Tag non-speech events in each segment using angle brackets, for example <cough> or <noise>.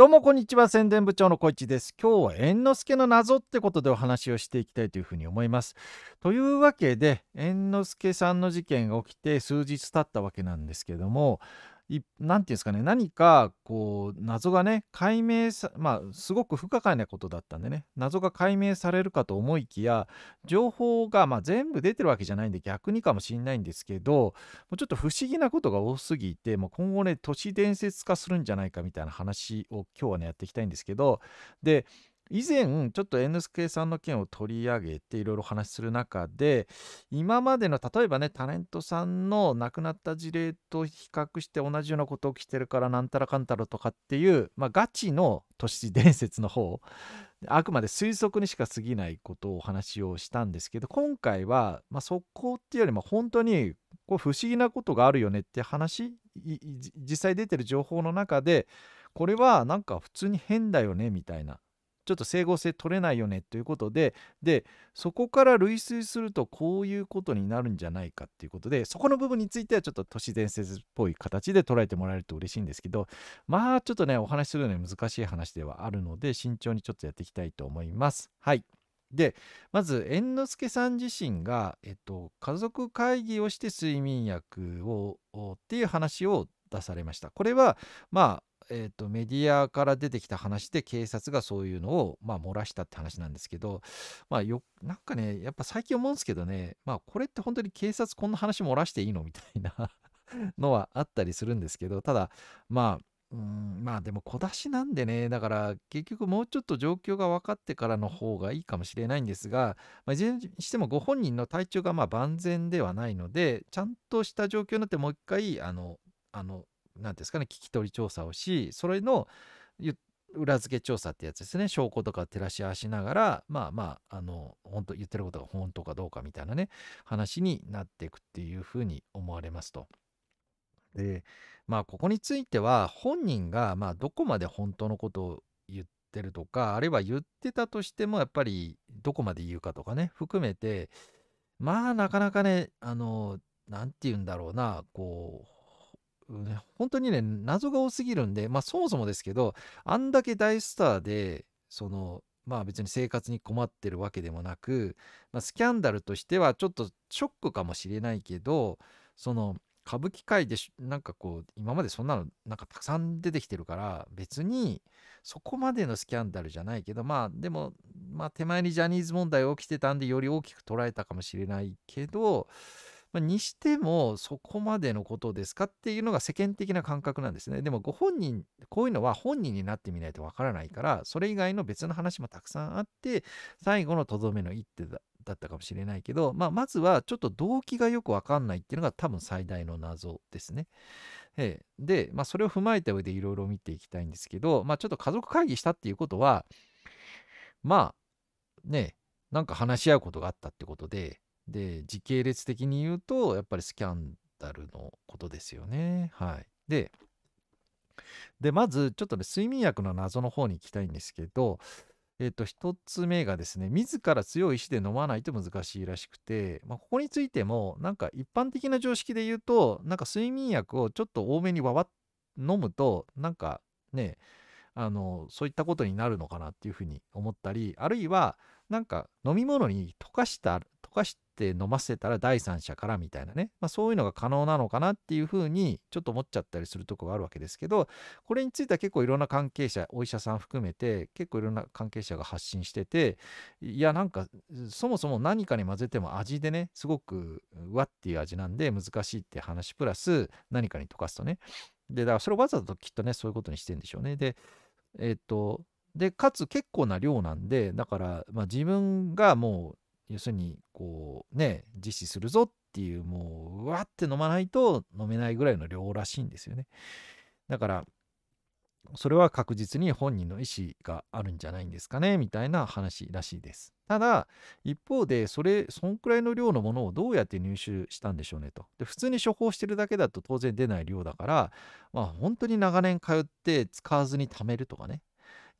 どうもこんにちは宣伝部長の小市です今日は猿之助の謎ってことでお話をしていきたいというふうに思いますというわけで猿之助さんの事件が起きて数日経ったわけなんですけども何て言うんですかね何かこう謎がね解明さまあすごく不可解なことだったんでね謎が解明されるかと思いきや情報が、まあ、全部出てるわけじゃないんで逆にかもしんないんですけどもうちょっと不思議なことが多すぎてもう今後ね都市伝説化するんじゃないかみたいな話を今日はねやっていきたいんですけどで以前ちょっと猿之助さんの件を取り上げていろいろ話する中で今までの例えばねタレントさんの亡くなった事例と比較して同じようなこと起きてるからなんたらかんたらとかっていう、まあ、ガチの都市伝説の方あくまで推測にしか過ぎないことをお話をしたんですけど今回は、まあ、っていうよりも本当にこう不思議なことがあるよねって話実際出てる情報の中でこれはなんか普通に変だよねみたいなちょっと整合性取れないよねということででそこから類推するとこういうことになるんじゃないかっていうことでそこの部分についてはちょっと都市伝説っぽい形で捉えてもらえると嬉しいんですけどまあちょっとねお話しするのに難しい話ではあるので慎重にちょっとやっていきたいと思います。はいでまず猿之助さん自身が、えっと、家族会議をして睡眠薬をっていう話を出されました。これはまえーと、メディアから出てきた話で警察がそういうのを、まあ、漏らしたって話なんですけど、まあ、よなんかねやっぱ最近思うんですけどね、まあ、これって本当に警察こんな話漏らしていいの <laughs> みたいなのはあったりするんですけどただまあうんまあでも小出しなんでねだから結局もうちょっと状況が分かってからの方がいいかもしれないんですが、まあ、いずれにしてもご本人の体調がまあ万全ではないのでちゃんとした状況になってもう一回あのあの何ですかね聞き取り調査をしそれの裏付け調査ってやつですね証拠とか照らし合わしながらまあまああの本当言ってることが本当かどうかみたいなね話になっていくっていうふうに思われますと。でまあここについては本人がまあどこまで本当のことを言ってるとかあるいは言ってたとしてもやっぱりどこまで言うかとかね含めてまあなかなかねあの何て言うんだろうなこうね、本当にね、謎が多すぎるんで、まあそもそもですけど、あんだけ大スターで、その、まあ別に生活に困ってるわけでもなく、まあ、スキャンダルとしてはちょっとショックかもしれないけど、その、歌舞伎界でなんかこう今までそんなのなんかたくさん出てきてるから別にそこまでのスキャンダルじゃないけどまあでもまあ手前にジャニーズ問題起きてたんでより大きく捉えたかもしれないけどまあ、にしてもそこまでのことですかっていうのが世間的な感覚なんですねでもご本人こういうのは本人になってみないとわからないからそれ以外の別の話もたくさんあって最後のとどめの一手だだったかもしれないけど、まあ、まずはちょっと動機がよくわかんないっていうのが多分最大の謎ですね。えで、まあ、それを踏まえた上でいろいろ見ていきたいんですけど、まあ、ちょっと家族会議したっていうことはまあねなんか話し合うことがあったってことでで、時系列的に言うと、やっぱりスキャンダルのことですよね。はい。で、で、まず、ちょっとね、睡眠薬の謎の方に行きたいんですけど、えっと、1つ目がですね、自ら強い意志で飲まないと難しいらしくて、まあ、ここについても、なんか一般的な常識で言うと、なんか睡眠薬をちょっと多めにわわ飲むと、なんかね、あの、そういったことになるのかなっていうふうに思ったり、あるいは、なんか飲み物に溶かした溶かして飲ませたら第三者からみたいなね、まあ、そういうのが可能なのかなっていうふうにちょっと思っちゃったりするとこがあるわけですけどこれについては結構いろんな関係者お医者さん含めて結構いろんな関係者が発信してていやなんかそもそも何かに混ぜても味でねすごくうわっていう味なんで難しいって話プラス何かに溶かすとねでだからそれをわざときっとねそういうことにしてんでしょうねでえっ、とでかつ結構な量なんでだから、まあ、自分がもう要するにこうね実施するぞっていうもううわって飲まないと飲めないぐらいの量らしいんですよねだからそれは確実に本人の意思があるんじゃないんですかねみたいな話らしいですただ一方でそれそんくらいの量のものをどうやって入手したんでしょうねとで普通に処方してるだけだと当然出ない量だからまあ本当に長年通って使わずに貯めるとかね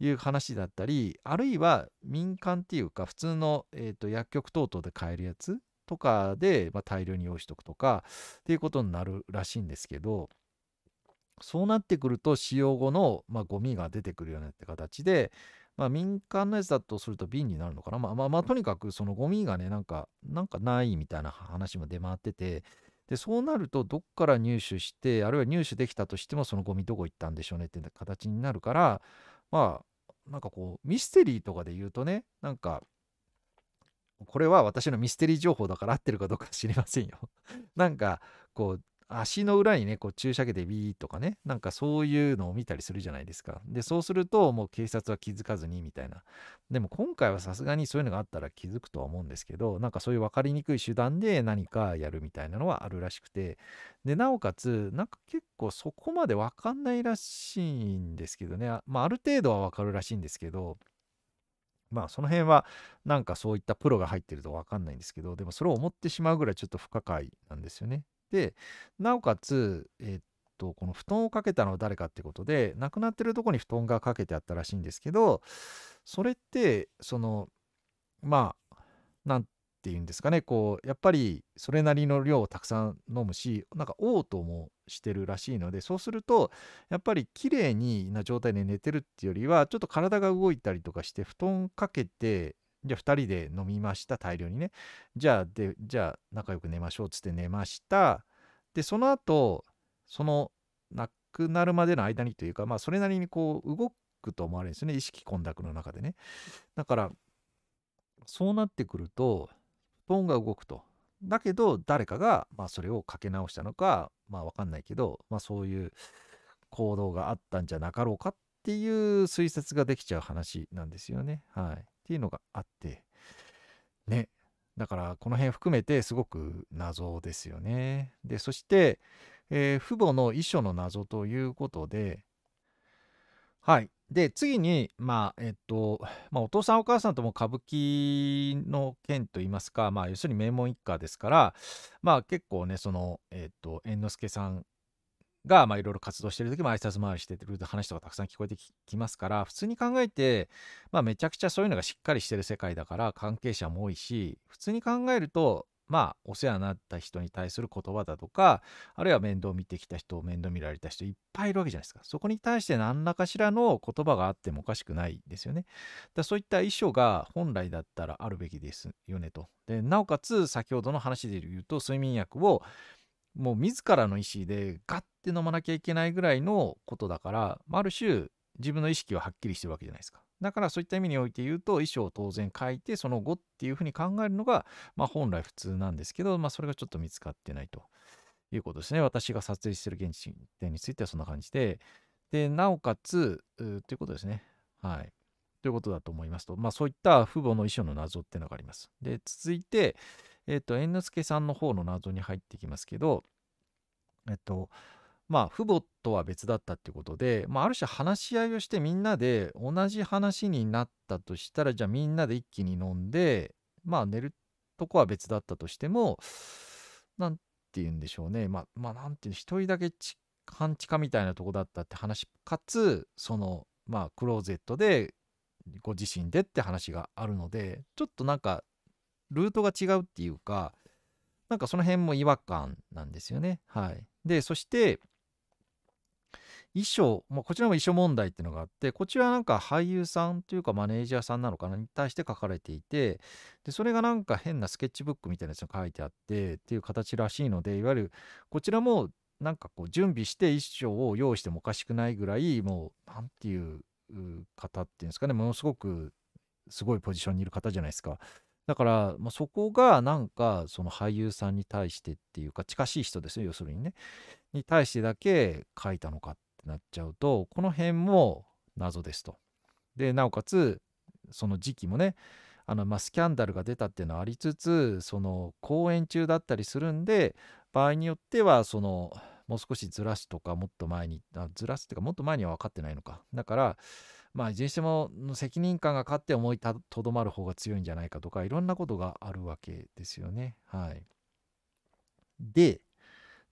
いう話だったりあるいは民間っていうか普通の、えーと、薬局等々で買えるやつとかで、まあ、大量に用意しとくとかっていうことになるらしいんですけどそうなってくると使用後の、まあ、ゴミが出てくるよねって形で、まあ、民間のやつだとすると瓶になるのかな、まあ、まあまあとにかくそのゴミがねなんかなんかないみたいな話も出回っててでそうなるとどっから入手してあるいは入手できたとしてもそのゴミどこ行ったんでしょうねって形になるからまあなんかこうミステリーとかで言うとねなんかこれは私のミステリー情報だから合ってるかどうか知りませんよ <laughs> なんかこう足の裏にねこう注射器でビーとかねなんかそういうのを見たりするじゃないですかでそうするともう警察は気づかずにみたいなでも今回はさすがにそういうのがあったら気づくとは思うんですけどなんかそういう分かりにくい手段で何かやるみたいなのはあるらしくてでなおかつなんか結構そこまで分かんないらしいんですけどねまあある程度は分かるらしいんですけどまあその辺はなんかそういったプロが入ってると分かんないんですけどでもそれを思ってしまうぐらいちょっと不可解なんですよね。でなおかつ、えっとこの布団をかけたのは誰かってことで亡くなってるとこに布団がかけてあったらしいんですけどそれってそのまあ何て言うんですかねこうやっぱりそれなりの量をたくさん飲むしなんか嘔吐もしてるらしいのでそうするとやっぱり綺麗にな状態で寝てるっていうよりはちょっと体が動いたりとかして布団かけてじゃあ2人で飲みました大量にねじゃあでじゃあ仲良く寝ましょうっつって寝ましたでその後その亡くなるまでの間にというかまあそれなりにこう動くと思われるんですよね意識混濁の中でねだからそうなってくると布団が動くとだけど誰かが、まあ、それをかけ直したのかまあ分かんないけど、まあ、そういう行動があったんじゃなかろうかっていう推察ができちゃう話なんですよねはい。っていうのがあって、ね。だからこの辺含めてすごく謎ですよね。で、そして、えー、父母の遺書の謎ということで、はい。で、次に、まあ、えっと、まあ、お父さんお母さんとも歌舞伎の件といいますか、まあ、要するに名門一家ですから、まあ、結構ね、その、えっと、猿之助さんが、まあ、いろいろ活動してる時も挨拶回りしてる話とかたくさん聞こえてきますから普通に考えて、まあ、めちゃくちゃそういうのがしっかりしてる世界だから関係者も多いし普通に考えるとまあお世話になった人に対する言葉だとかあるいは面倒見てきた人面倒見られた人いっぱいいるわけじゃないですかそこに対して何らかしらの言葉があってもおかしくないですよねだそういった遺書が本来だったらあるべきですよねとでなおかつ先ほどの話で言うと睡眠薬をもう自らの意思でガッて飲まなきゃいけないぐらいのことだから、ある種自分の意識ははっきりしてるわけじゃないですか。だからそういった意味において言うと遺書を当然書いてその後っていうふうに考えるのが、まあ、本来普通なんですけど、まあ、それがちょっと見つかってないということですね。私が撮影してる現地点についてはそんな感じで。で、なおかつ、ということですね。はい。ということだと思いますと、まあ、そういった父母の遺書の謎っていうのがあります。で、続いて、えっと、猿之助さんの方の謎に入ってきますけど、えっと、まあ、父母とは別だったってことで、まあ、ある種話し合いをしてみんなで同じ話になったとしたらじゃあみんなで一気に飲んでまあ寝るとこは別だったとしても何て言うんでしょうねまあまあ何て言う一人だけ半地下みたいなとこだったって話かつそのまあクローゼットでご自身でって話があるのでちょっとなんかルートが違うっていうか、なんかその辺も違和感なんですよね。はい。で、そして、衣装、まあ、こちらも衣装問題っていうのがあって、こちらなんか俳優さんというかマネージャーさんなのかなに対して書かれていて、で、それがなんか変なスケッチブックみたいなやつが書いてあってっていう形らしいので、いわゆるこちらもなんかこう準備して衣装を用意してもおかしくないぐらい、もう、何ていう方っていうんですかね、ものすごくすごいポジションにいる方じゃないですか。だから、まあ、そこがなんかその俳優さんに対してっていうか近しい人ですよ要するにねに対してだけ書いたのかってなっちゃうとこの辺も謎ですと。でなおかつその時期もねあのまあ、スキャンダルが出たっていうのはありつつその公演中だったりするんで場合によってはそのもう少しずらすとかもっと前にあずらすっていうかもっと前には分かってないのかだからまあ、いずれにしても責任感が勝って思いとどまる方が強いんじゃないかとかいろんなことがあるわけですよね。はい、で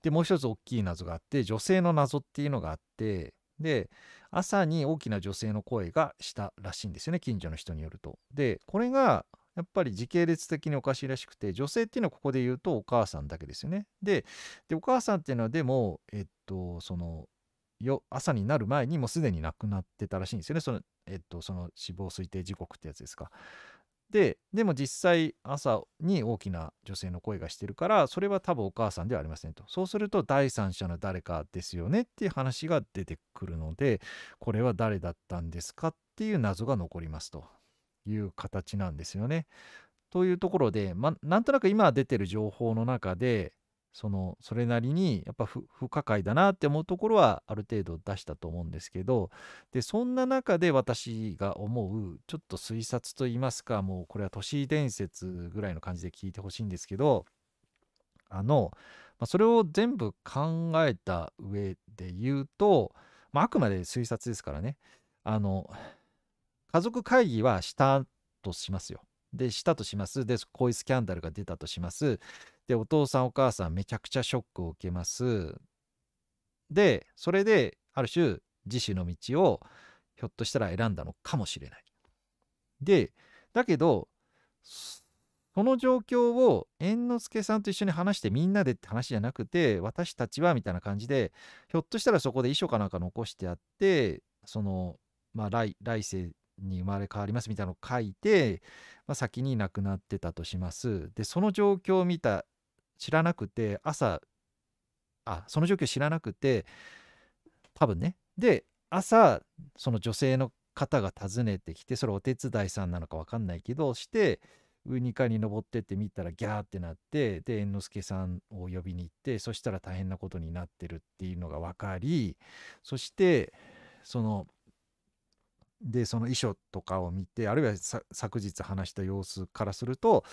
でもう一つ大きい謎があって女性の謎っていうのがあってで朝に大きな女性の声がしたらしいんですよね近所の人によると。でこれがやっぱり時系列的におかしいらしくて女性っていうのはここで言うとお母さんだけですよね。でお母さんっていうのはでもえっとそのよ朝になる前にもうすでに亡くなってたらしいんですよねその,、えっと、その死亡推定時刻ってやつですか。ででも実際朝に大きな女性の声がしてるからそれは多分お母さんではありませんとそうすると第三者の誰かですよねっていう話が出てくるのでこれは誰だったんですかっていう謎が残りますという形なんですよね。というところで、まなんとなく今出てる情報の中でそのそれなりにやっぱ不可解だなって思うところはある程度出したと思うんですけどでそんな中で私が思うちょっと推察といいますかもうこれは都市伝説ぐらいの感じで聞いてほしいんですけどあの、まあ、それを全部考えた上で言うと、まあ、あくまで推察ですからねあの家族会議はしたとしますよ。でしたとしますでこういうスキャンダルが出たとしますでお父さんお母さんめちゃくちゃショックを受けますでそれである種自死の道をひょっとしたら選んだのかもしれないでだけどその状況を猿之助さんと一緒に話してみんなでって話じゃなくて私たちはみたいな感じでひょっとしたらそこで遺書かなんか残してあってそのまあ来世に生まれ変わりますみたいなのを書いて、まあ、先に亡くなってたとします。でその状況を見た知らなくて朝あその状況知らなくて多分ねで朝その女性の方が訪ねてきてそれお手伝いさんなのか分かんないけどしてウニカに登ってって見たらギャーってなってで猿之助さんを呼びに行ってそしたら大変なことになってるっていうのが分かりそしてそのでその遺書とかを見てあるいは昨日話した様子からすると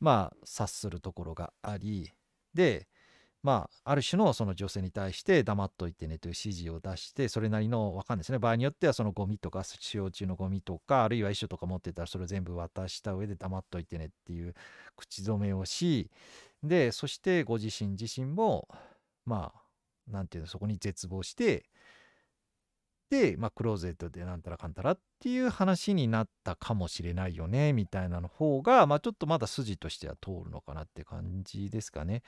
まあ察するところがありでまあ、ある種のその女性に対して黙っといてねという指示を出してそれなりのわかんないですね場合によってはそのゴミとか使用中のゴミとかあるいは遺書とか持ってたらそれを全部渡した上で黙っといてねっていう口止めをしでそしてご自身自身もまあなんていうのそこに絶望して、まあ、クローゼットでなんたらかんたらっていう話になったかもしれないよねみたいなの方が、まあ、ちょっとまだ筋としては通るのかなって感じですかね。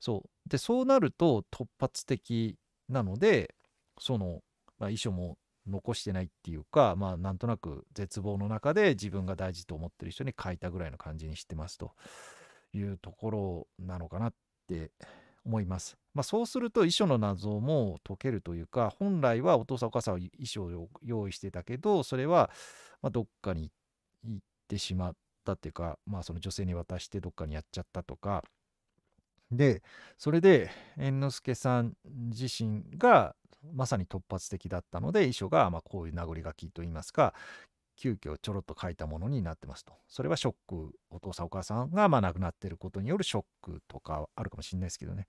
そうでそうなると突発的なのでその、まあ、遺書も残してないっていうか、まあ、なんとなく絶望の中で自分が大事と思ってる人に書いたぐらいの感じにしてますというところなのかなって思います。まあ、そうすると遺書の謎も解けるというか本来はお父さんお母さんは遺書を用意してたけどそれはまどっかに行ってしまったっていうか、まあ、その女性に渡してどっかにやっちゃったとかでそれで猿之助さん自身がまさに突発的だったので遺書がまこういう名残書きといいますか急遽ちょろっと書いたものになってますと。それはショックお父さんお母さんがま亡くなってることによるショックとかあるかもしれないですけどね。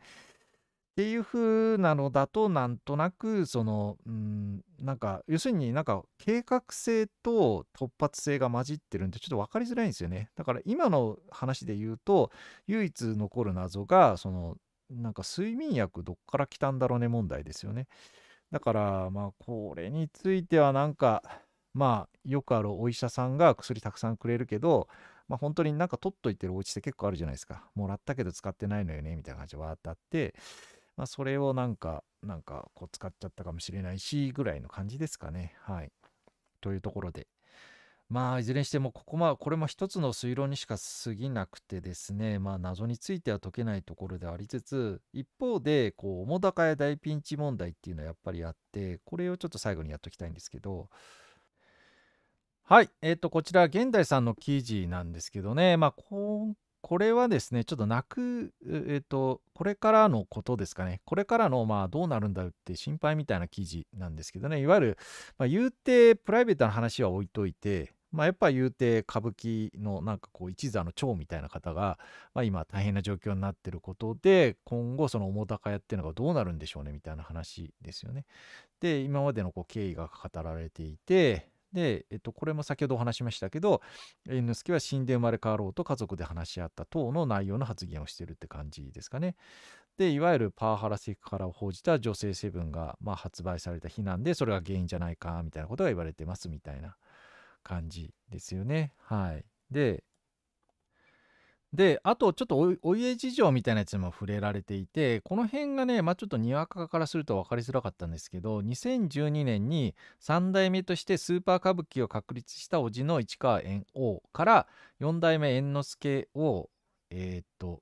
っていう風なのだとなんとなくそのうんなんか要するになんか計画性と突発性が混じってるんでちょっと分かりづらいんですよねだから今の話で言うと唯一残る謎がそのなんか睡眠薬どっから来たんだろうね問題ですよねだからまあこれについてはなんかまあよくあるお医者さんが薬たくさんくれるけどまあ、本当になんか取っといてるお家って結構あるじゃないですか。もらったけど使ってないのよねみたいな感じでわーってあって、まあ、それをなんか、なんかこう使っちゃったかもしれないし、ぐらいの感じですかね。はい。というところで。まあ、いずれにしても、ここま、これも一つの推論にしか過ぎなくてですね、まあ、謎については解けないところでありつつ、一方で、こう、澤高や大ピンチ問題っていうのはやっぱりあって、これをちょっと最後にやっときたいんですけど、はい、えっ、ー、と、こちら、現代さんの記事なんですけどね、まあ、今これはですね、ちょっと泣く、えっ、と、これからのことですかね。これからの、まあ、どうなるんだって心配みたいな記事なんですけどね。いわゆる、まあ、言うて、プライベートな話は置いといて、まあ、やっぱ言うて、歌舞伎のなんかこう、一座の長みたいな方が、まあ、今、大変な状況になってることで、今後、その澤瀉屋っていうのがどうなるんでしょうね、みたいな話ですよね。で、今までのこう経緯が語られていて、で、えっと、これも先ほどお話しましたけど猿之助は死んで生まれ変わろうと家族で話し合った等の内容の発言をしてるって感じですかね。でいわゆるパワハラセクハラを報じた女性セブンが、まあ、発売された日なんでそれが原因じゃないかみたいなことが言われてますみたいな感じですよね。はい、でで、あとちょっとお家事情みたいなやつにも触れられていて、この辺がね、まあ、ちょっとにわかからすると分かりづらかったんですけど、2012年に3代目としてスーパー歌舞伎を確立した叔父の市川猿翁から4代目猿之助を、えー、っと、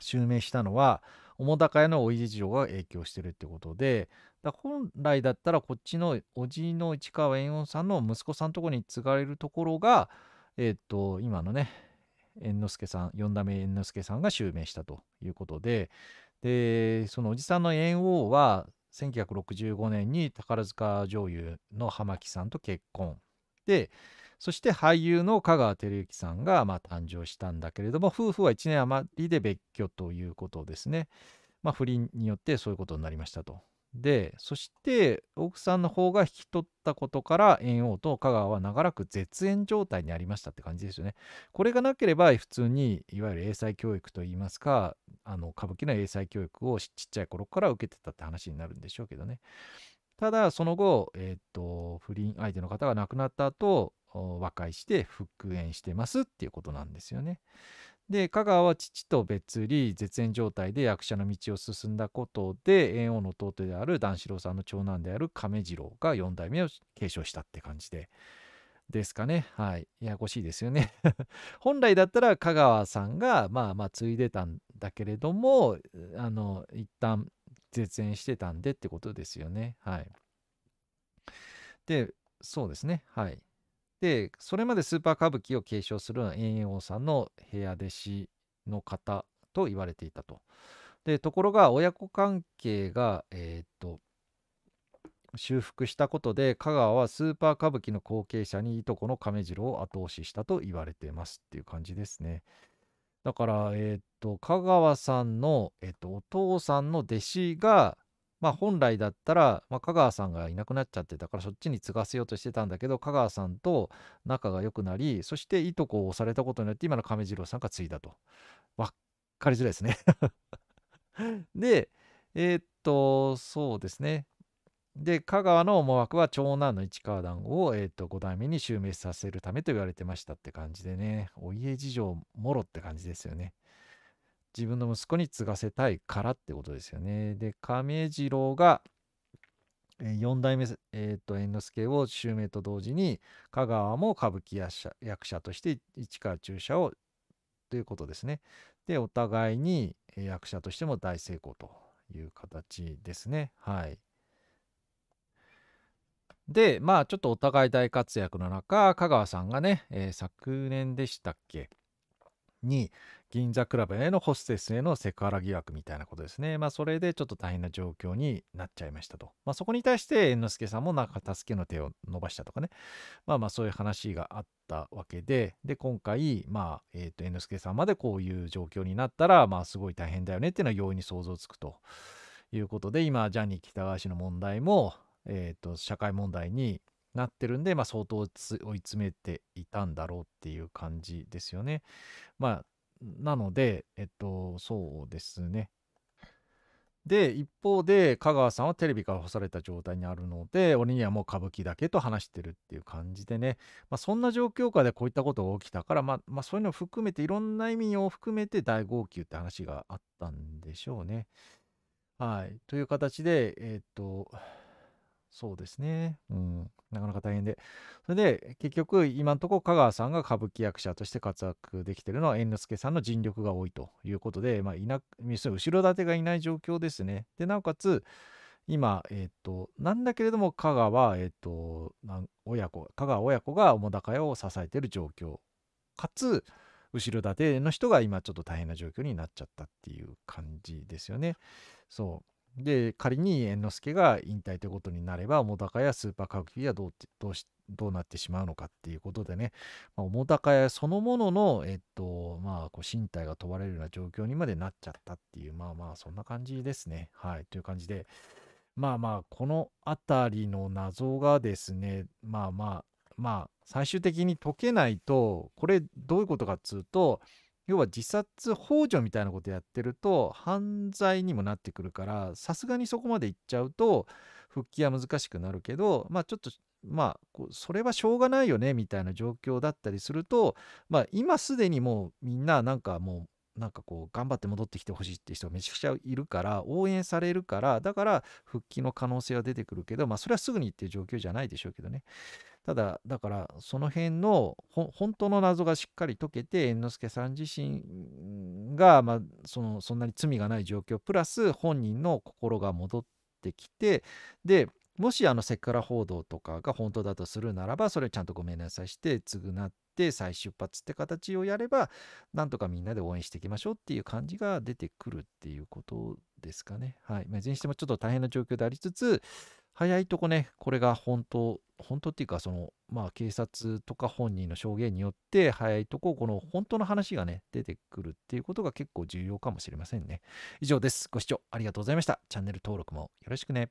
襲名したのは、澤瀉屋のお家事情が影響してるってことで、だ本来だったらこっちの叔父の市川猿翁さんの息子さんとこに継がれるところが、えー、っと、今のね、猿之助さん四代目猿之助さんが襲名したということででそのおじさんの猿翁は1965年に宝塚女優の浜木さんと結婚でそして俳優の香川照之さんがま誕生したんだけれども夫婦は1年余りで別居ということですね。まあ、不倫によってそういうことになりましたと。でそして奥さんの方が引き取ったことから猿翁と香川は長らく絶縁状態にありましたって感じですよね。これがなければ普通にいわゆる英才教育といいますかあの歌舞伎の英才教育をちっちゃい頃から受けてたって話になるんでしょうけどね。ただその後、えーと、と不倫相手の方が亡くなった後和解して復縁してますっていうことなんですよね。で香川は父と別離絶縁状態で役者の道を進んだことで猿翁の弟である段四郎さんの長男である亀次郎が4代目を継承したって感じで。ですかね。はい。ややこしいですよね。<laughs> 本来だったら香川さんがまあまあ継いでたんだけれどもあの一旦絶縁してたんでってことですよね。はい。でそうですね。はい。でそれまでスーパー歌舞伎を継承する猿王さんの部屋弟子の方と言われていたと。でところが親子関係が、えー、っと修復したことで香川はスーパー歌舞伎の後継者にいとこの亀次郎を後押ししたと言われていますっていう感じですね。だから、えー、っと香川さんの、えー、っとお父さんの弟子がまあ本来だったら、まあ、香川さんがいなくなっちゃってたからそっちに継がせようとしてたんだけど香川さんと仲が良くなりそしていとこを押されたことによって今の亀次郎さんが継いだと。分かりづらいですね <laughs> でえー、っとそうですね。で香川の思惑は長男の市川団子を、えー、っと5代目に襲名させるためと言われてましたって感じでねお家事情もろって感じですよね。自分の息子に継がせたいからってことですよね。で、亀次郎が4代目、えー、と猿之助を襲名と同時に香川も歌舞伎役者役者として市川中車をということですね。でお互いに役者としても大成功という形ですね。はい。でまあちょっとお互い大活躍の中香川さんがね、えー、昨年でしたっけに、銀座クラブへのホステスへのセクハラ疑惑みたいなことですね。まあ、それでちょっと大変な状況になっちゃいましたと。まあ、そこに対して、猿之助さんもなんか助けの手を伸ばしたとかね。まあまあ、そういう話があったわけで、で、今回、まあ、えっ、ー、と、猿之助さんまでこういう状況になったら、まあ、すごい大変だよねっていうのは容易に想像つくということで、今、ジャニー喜多川氏の問題も、えっ、ー、と、社会問題になってるんで、まあ、相当追い詰めていたんだろうっていう感じですよね。まあ、なので、えっと、そうですね。で、一方で、香川さんはテレビから干された状態にあるので、俺にはもう歌舞伎だけと話してるっていう感じでね、まあ、そんな状況下でこういったことが起きたから、まあ、まあ、そういうのを含めて、いろんな意味を含めて大号泣って話があったんでしょうね。はい。という形で、えっと、そうですね。うん。なかなか大変で。それで、結局、今のところ香川さんが歌舞伎役者として活躍できてるのは、猿之助さんの尽力が多いということで、まあ、いな後ろ盾がいない状況ですね。で、なおかつ、今、えっ、ー、と、なんだけれども、香川、えっ、ー、と、親子、香川親子が澤高屋を支えている状況。かつ、後ろ盾の人が今ちょっと大変な状況になっちゃったっていう感じですよね。そう。で仮に猿之助が引退ということになれば澤高やスーパー歌舞伎はどうどうしどうなってしまうのかっていうことでね、まあ、高屋そのものの、えっとまあ、こう身体が問われるような状況にまでなっちゃったっていうまあまあそんな感じですね。はいという感じでまあまあこの辺りの謎がですねまあまあまあ最終的に解けないとこれどういうことかっつうと要は自殺幇助みたいなことやってると犯罪にもなってくるからさすがにそこまでいっちゃうと復帰は難しくなるけどまあちょっとまあそれはしょうがないよねみたいな状況だったりするとまあ今すでにもうみんななんかもうなんかこう頑張って戻ってきてほしいって人がめちゃくちゃいるから応援されるからだから復帰の可能性は出てくるけどまあそれはすぐにっていう状況じゃないでしょうけどねただだからその辺の本当の謎がしっかり解けて猿之助さん自身が、まあ、そのそんなに罪がない状況プラス本人の心が戻ってきてでもしあのセクハラ報道とかが本当だとするならばそれをちゃんとごめんなさいして償って再出発って形をやればなんとかみんなで応援していきましょうっていう感じが出てくるっていうことですかね。はいまあ、いずれにしてもちょっと大変な状況でありつつ早いとこねこれが本当本当っていうかそのまあ警察とか本人の証言によって早いとここの本当の話がね出てくるっていうことが結構重要かもしれませんね以上ですご視聴ありがとうございましたチャンネル登録もよろしくね